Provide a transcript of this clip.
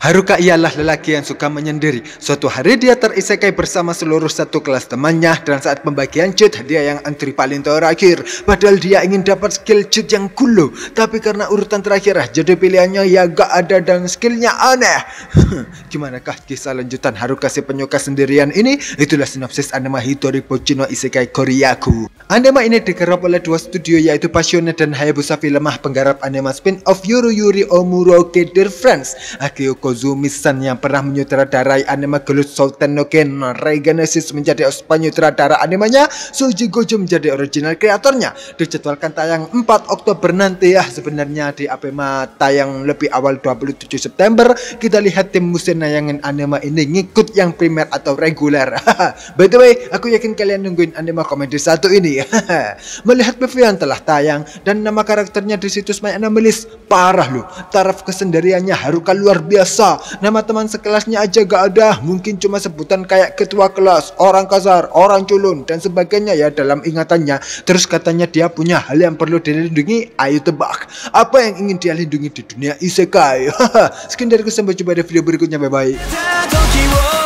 Haruka ialah lelaki yang suka menyendiri. Suatu hari dia terisekai bersama seluruh satu kelas temannya dan saat pembagian cheat dia yang antri paling terakhir. Padahal dia ingin dapat skill cheat yang gulu, tapi karena urutan terakhir ah, jadi pilihannya ya gak ada dan skillnya aneh. Gimana kah kisah lanjutan Haruka si penyuka sendirian ini? Itulah sinopsis anime Hitori Pochino Isekai Koreaku. Anime ini digarap oleh dua studio yaitu Passione dan Hayabusa Filmah penggarap anime spin-off Yuru Yuri Omuro Kedir Friends. Akiyoko Kozumisan yang pernah menyutradarai anime Gelut Sultan no Ken Regenesis menjadi penyutradara animenya, Suji Gojo menjadi original kreatornya. Dijadwalkan tayang 4 Oktober nanti ya. Sebenarnya di APMA tayang lebih awal 27 September, kita lihat tim musim nayangan anime ini ngikut yang primer atau reguler. By the way, aku yakin kalian nungguin anime komedi satu ini. Melihat PV yang telah tayang dan nama karakternya di situs My anomalies parah loh. Taraf kesendiriannya haruka luar biasa biasa. Nama teman sekelasnya aja gak ada, mungkin cuma sebutan kayak ketua kelas, orang kasar, orang culun, dan sebagainya ya dalam ingatannya. Terus katanya dia punya hal yang perlu dilindungi, ayo tebak. Apa yang ingin dia lindungi di dunia isekai? Sekian dari saya, sampai jumpa di video berikutnya, bye-bye.